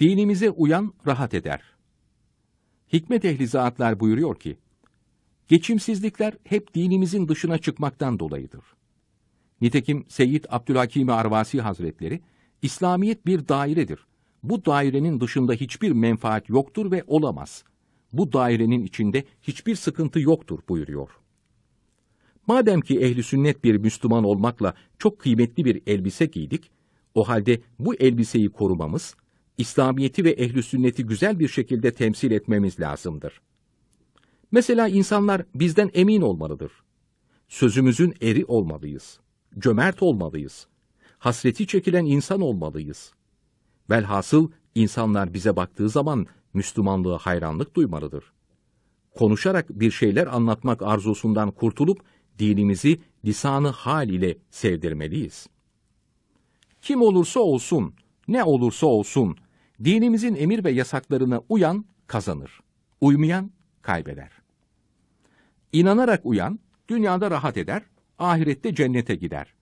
Dinimize uyan rahat eder. Hikmet ehli zatlar buyuruyor ki, Geçimsizlikler hep dinimizin dışına çıkmaktan dolayıdır. Nitekim Seyyid Abdülhakim Arvasi Hazretleri, İslamiyet bir dairedir. Bu dairenin dışında hiçbir menfaat yoktur ve olamaz. Bu dairenin içinde hiçbir sıkıntı yoktur buyuruyor. Madem ki ehli sünnet bir Müslüman olmakla çok kıymetli bir elbise giydik, o halde bu elbiseyi korumamız, İslamiyeti ve ehli sünneti güzel bir şekilde temsil etmemiz lazımdır. Mesela insanlar bizden emin olmalıdır. Sözümüzün eri olmalıyız. Cömert olmalıyız. Hasreti çekilen insan olmalıyız. Velhasıl insanlar bize baktığı zaman Müslümanlığa hayranlık duymalıdır. Konuşarak bir şeyler anlatmak arzusundan kurtulup dinimizi lisanı hal ile sevdirmeliyiz. Kim olursa olsun, ne olursa olsun Dinimizin emir ve yasaklarına uyan kazanır, uymayan kaybeder. İnanarak uyan dünyada rahat eder, ahirette cennete gider.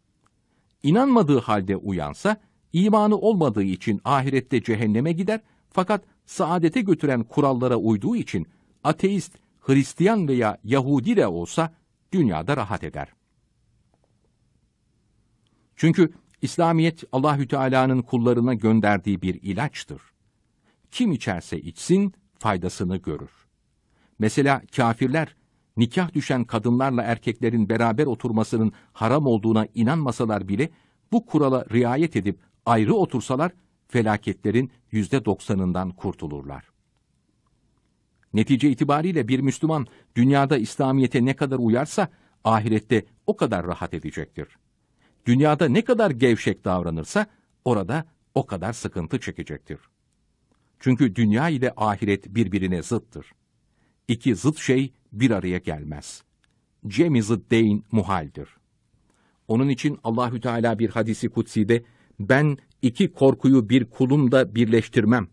İnanmadığı halde uyansa imanı olmadığı için ahirette cehenneme gider fakat saadete götüren kurallara uyduğu için ateist, Hristiyan veya Yahudi de olsa dünyada rahat eder. Çünkü İslamiyet Allahü Teala'nın kullarına gönderdiği bir ilaçtır. Kim içerse içsin faydasını görür. Mesela kafirler nikah düşen kadınlarla erkeklerin beraber oturmasının haram olduğuna inanmasalar bile bu kurala riayet edip ayrı otursalar felaketlerin yüzde doksanından kurtulurlar. Netice itibariyle bir Müslüman dünyada İslamiyet'e ne kadar uyarsa ahirette o kadar rahat edecektir dünyada ne kadar gevşek davranırsa orada o kadar sıkıntı çekecektir. Çünkü dünya ile ahiret birbirine zıttır. İki zıt şey bir araya gelmez. Cemi zıddeyn muhaldir. Onun için Allahü Teala bir hadisi kutside ben iki korkuyu bir kulumda birleştirmem.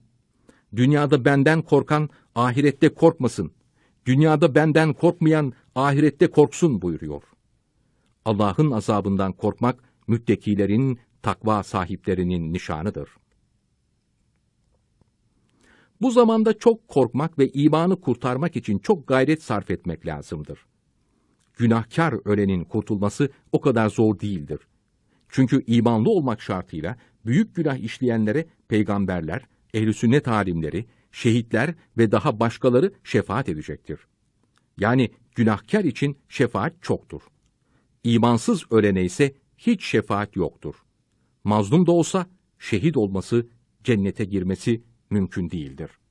Dünyada benden korkan ahirette korkmasın. Dünyada benden korkmayan ahirette korksun buyuruyor. Allah'ın azabından korkmak müttekilerin, takva sahiplerinin nişanıdır. Bu zamanda çok korkmak ve imanı kurtarmak için çok gayret sarf etmek lazımdır. Günahkar ölenin kurtulması o kadar zor değildir. Çünkü imanlı olmak şartıyla büyük günah işleyenlere peygamberler, ehl-i sünnet alimleri, şehitler ve daha başkaları şefaat edecektir. Yani günahkar için şefaat çoktur. İmansız ölene ise hiç şefaat yoktur. Mazlum da olsa şehit olması, cennete girmesi mümkün değildir.''